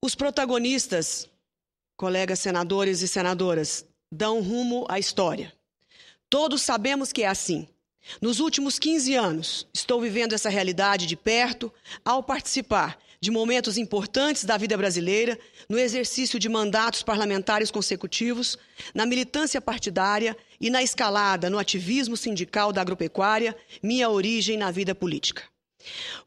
Os protagonistas, colegas senadores e senadoras, dão rumo à história. Todos sabemos que é assim. Nos últimos 15 anos, estou vivendo essa realidade de perto ao participar de momentos importantes da vida brasileira, no exercício de mandatos parlamentares consecutivos, na militância partidária e na escalada no ativismo sindical da agropecuária, minha origem na vida política.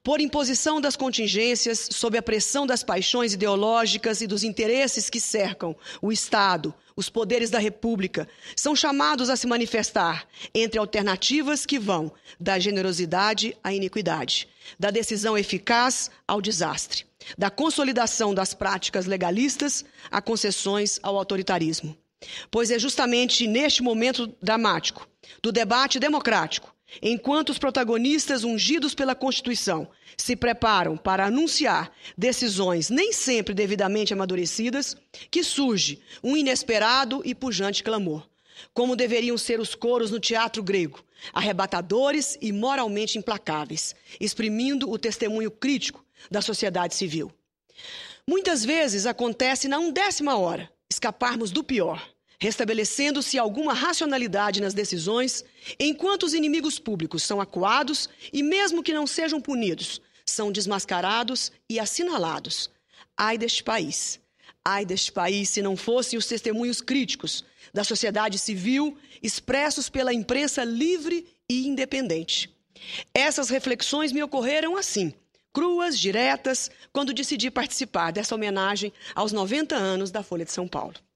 Por imposição das contingências, sob a pressão das paixões ideológicas e dos interesses que cercam o Estado, os poderes da República, são chamados a se manifestar entre alternativas que vão da generosidade à iniquidade, da decisão eficaz ao desastre, da consolidação das práticas legalistas a concessões ao autoritarismo. Pois é justamente neste momento dramático do debate democrático Enquanto os protagonistas ungidos pela Constituição se preparam para anunciar decisões nem sempre devidamente amadurecidas, que surge um inesperado e pujante clamor. Como deveriam ser os coros no teatro grego, arrebatadores e moralmente implacáveis, exprimindo o testemunho crítico da sociedade civil. Muitas vezes acontece na undécima hora escaparmos do pior restabelecendo-se alguma racionalidade nas decisões, enquanto os inimigos públicos são acuados e, mesmo que não sejam punidos, são desmascarados e assinalados. Ai deste país! Ai deste país se não fossem os testemunhos críticos da sociedade civil expressos pela imprensa livre e independente. Essas reflexões me ocorreram assim, cruas, diretas, quando decidi participar dessa homenagem aos 90 anos da Folha de São Paulo.